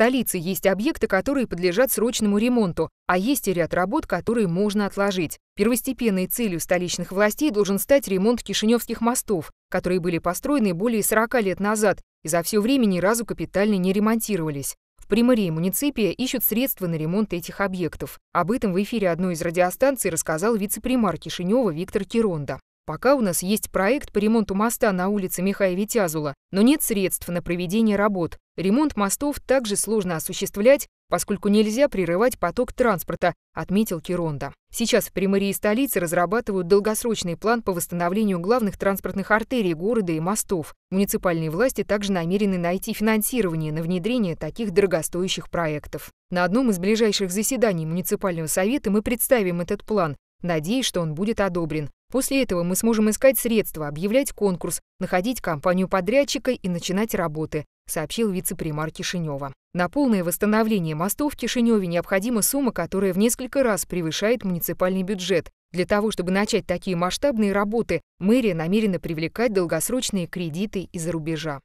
столице есть объекты, которые подлежат срочному ремонту, а есть и ряд работ, которые можно отложить. Первостепенной целью столичных властей должен стать ремонт кишиневских мостов, которые были построены более 40 лет назад и за все время ни разу капитально не ремонтировались. В Приморье муниципия ищут средства на ремонт этих объектов. Об этом в эфире одной из радиостанций рассказал вице-примар Кишинева Виктор Киронда. Пока у нас есть проект по ремонту моста на улице Михаила Витязула, но нет средств на проведение работ. Ремонт мостов также сложно осуществлять, поскольку нельзя прерывать поток транспорта, отметил Киронда. Сейчас в примарии столицы разрабатывают долгосрочный план по восстановлению главных транспортных артерий города и мостов. Муниципальные власти также намерены найти финансирование на внедрение таких дорогостоящих проектов. На одном из ближайших заседаний муниципального совета мы представим этот план. Надеюсь, что он будет одобрен. После этого мы сможем искать средства, объявлять конкурс, находить компанию-подрядчика и начинать работы, сообщил вице премьер Кишинева. На полное восстановление мостов в Кишиневе необходима сумма, которая в несколько раз превышает муниципальный бюджет. Для того, чтобы начать такие масштабные работы, мэрия намерена привлекать долгосрочные кредиты из-за рубежа.